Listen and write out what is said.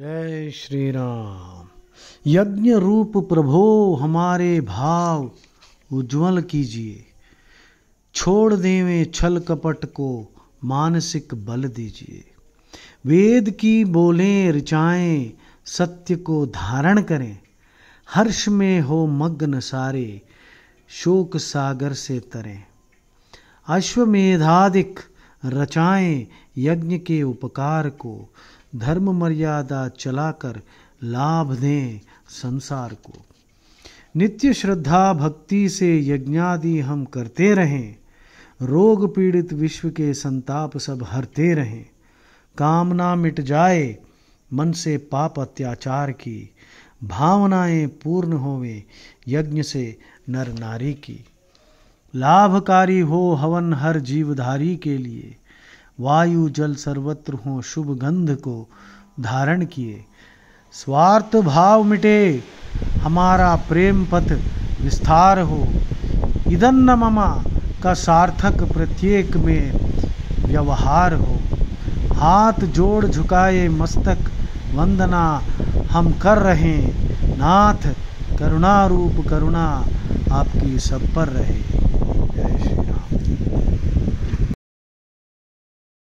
जय श्री राम यज्ञ रूप प्रभो हमारे भाव उज्जवल कीजिए छोड़ देवे छल कपट को मानसिक बल दीजिए वेद की बोले ऋचाएं सत्य को धारण करें हर्ष में हो मग्न सारे शोक सागर से तरें अश्वमेधादिक रचाएं यज्ञ के उपकार को धर्म मर्यादा चलाकर लाभ दें संसार को नित्य श्रद्धा भक्ति से यज्ञादि हम करते रहें रोग पीड़ित विश्व के संताप सब हरते रहें कामना मिट जाए मन से पाप अत्याचार की भावनाएं पूर्ण होवे यज्ञ से नर नारी की लाभकारी हो हवन हर जीवधारी के लिए वायु जल सर्वत्र हों शुभ गंध को धारण किए स्वार्थ भाव मिटे हमारा प्रेम पथ विस्तार हो इदन्न ममा का सार्थक प्रत्येक में व्यवहार हो हाथ जोड़ झुकाए मस्तक वंदना हम कर रहे नाथ करुणा रूप करुणा आपकी सब पर रहे जय श्री राम